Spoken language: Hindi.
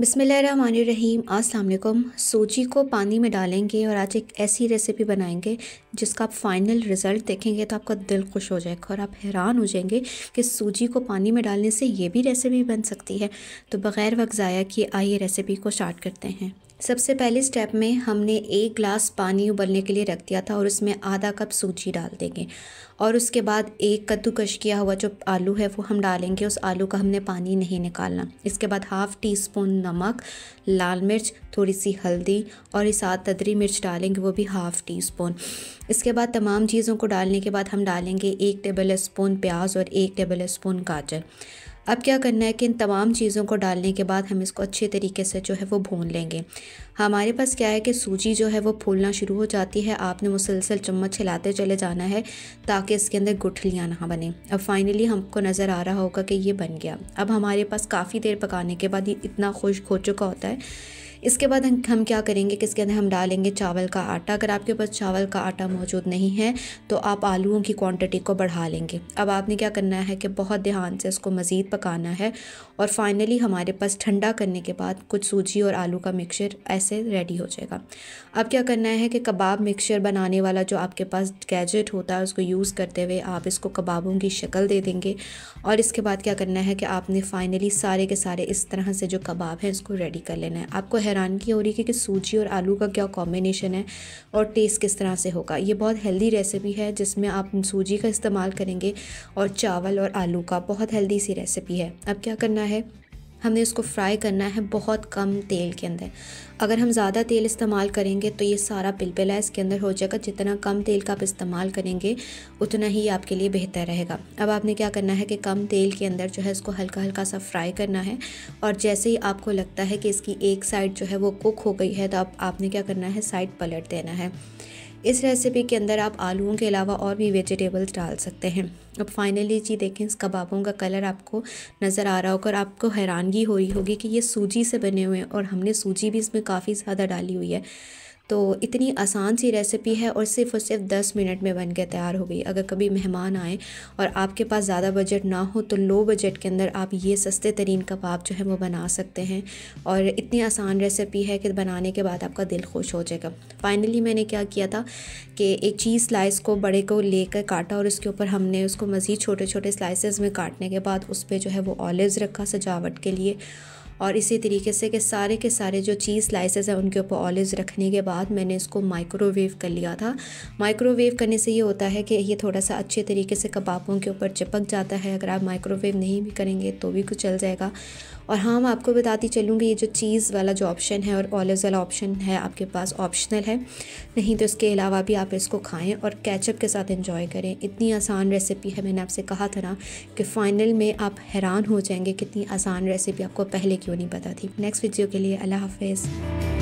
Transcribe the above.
बिसमीम अस्सलाम सूजी को पानी में डालेंगे और आज एक ऐसी रेसिपी बनाएंगे जिसका आप फाइनल रिज़ल्ट देखेंगे तो आपका दिल खुश हो जाएगा और आप हैरान हो जाएंगे कि सूजी को पानी में डालने से ये भी रेसिपी बन सकती है तो बग़ैर वक्त ज़ाया किए आइए रेसिपी को स्टार्ट करते हैं सबसे पहले स्टेप में हमने एक ग्लास पानी उबलने के लिए रख दिया था और उसमें आधा कप सूजी डाल देंगे और उसके बाद एक कद्दूकश किया हुआ जो आलू है वो हम डालेंगे उस आलू का हमने पानी नहीं निकालना इसके बाद हाफ़ टी स्पून नमक लाल मिर्च थोड़ी सी हल्दी और इस साथ तदरी मिर्च डालेंगे वो भी हाफ़ टी स्पून इसके बाद तमाम चीज़ों को डालने के बाद हम डालेंगे एक टेबल स्पून प्याज और एक टेबल स्पून गाजर अब क्या करना है कि इन तमाम चीज़ों को डालने के बाद हम इसको अच्छे तरीके से जो है वो भून लेंगे हमारे पास क्या है कि सूजी जो है वो फूलना शुरू हो जाती है आपने मुसलसल चम्मच हिलाते चले जाना है ताकि इसके अंदर गुठलियाँ ना बने अब फाइनली हमको नज़र आ रहा होगा कि ये बन गया अब हमारे पास काफ़ी देर पकाने के बाद ये इतना खुश्क हो चुका होता है इसके बाद हम हम क्या करेंगे कि इसके अंदर हम डालेंगे चावल का आटा अगर आपके पास चावल का आटा मौजूद नहीं है तो आप आलूओं की क्वांटिटी को बढ़ा लेंगे अब आपने क्या करना है कि बहुत ध्यान से इसको मज़ीद पकाना है और फाइनली हमारे पास ठंडा करने के बाद कुछ सूजी और आलू का मिक्सचर ऐसे रेडी हो जाएगा अब क्या करना है कि कबाब मिक्सचर बनाने वाला जो आपके पास गैजेट होता है उसको यूज़ करते हुए आप इसको कबाबों की शक्ल दे देंगे और इसके बाद क्या करना है कि आपने फ़ाइनली सारे के सारे इस तरह से जो कबाब हैं इसको रेडी कर लेना है आपको हैरान की हो रही है कि सूजी और आलू का क्या कॉम्बिनेशन है और टेस्ट किस तरह से होगा ये बहुत हेल्दी रेसिपी है जिसमें आप सूजी का इस्तेमाल करेंगे और चावल और आलू का बहुत हेल्दी सी रेसिपी है अब क्या करना है हमें उसको फ्राई करना है बहुत कम तेल के अंदर अगर हम ज़्यादा तेल इस्तेमाल करेंगे तो ये सारा पिलपिला इसके अंदर हो जाएगा जितना कम तेल का आप इस्तेमाल करेंगे उतना ही आपके लिए बेहतर रहेगा अब आपने क्या करना है कि कम तेल के अंदर जो है इसको हल्का हल्का सा फ्राई करना है और जैसे ही आपको लगता है कि इसकी एक साइड जो है वो कुक हो गई है तो आप आपने क्या करना है साइड पलट देना है इस रेसिपी के अंदर आप आलूओं के अलावा और भी वेजिटेबल्स डाल सकते हैं अब फाइनली जी देखें इस कबाबों का कलर आपको नज़र आ रहा होगा और आपको हैरानगी हो रही होगी कि ये सूजी से बने हुए हैं और हमने सूजी भी इसमें काफ़ी ज़्यादा डाली हुई है तो इतनी आसान सी रेसिपी है और सिर्फ और सिर्फ दस मिनट में बन के तैयार हो गई अगर कभी मेहमान आए और आपके पास ज़्यादा बजट ना हो तो लो बजट के अंदर आप ये सस्ते तरीन कबाब जो है वो बना सकते हैं और इतनी आसान रेसिपी है कि बनाने के बाद आपका दिल खुश हो जाएगा फाइनली मैंने क्या किया था कि एक चीज़ स्लाइस को बड़े को लेकर काटा और उसके ऊपर हमने उसको मज़ीद छोटे छोटे स्लाइसिस में काटने के बाद उस पर जो है वो ऑलिव रखा सजावट के लिए और इसी तरीके से कि सारे के सारे जो चीज़ स्लाइसेस हैं उनके ऊपर ऑलिव रखने के बाद मैंने इसको माइक्रोवेव कर लिया था माइक्रोवेव करने से ये होता है कि ये थोड़ा सा अच्छे तरीके से कबाबों के ऊपर चिपक जाता है अगर आप माइक्रोवेव नहीं भी करेंगे तो भी कुछ चल जाएगा और हाँ मैं आपको बताती चलूँगी ये जो चीज़ वाला जो ऑप्शन है और ऑलिव वाला ऑप्शन है आपके पास ऑप्शनल है नहीं तो इसके अलावा भी आप इसको खाएँ और कैचअप के साथ इन्जॉय करें इतनी आसान रेसिपी है मैंने आपसे कहा था ना कि फ़ाइनल में आप हैरान हो जाएंगे कितनी आसान रेसिपी आपको पहले क्यों नहीं पता थी नेक्स्ट वीडियो के लिए अल्लाह हाफिज़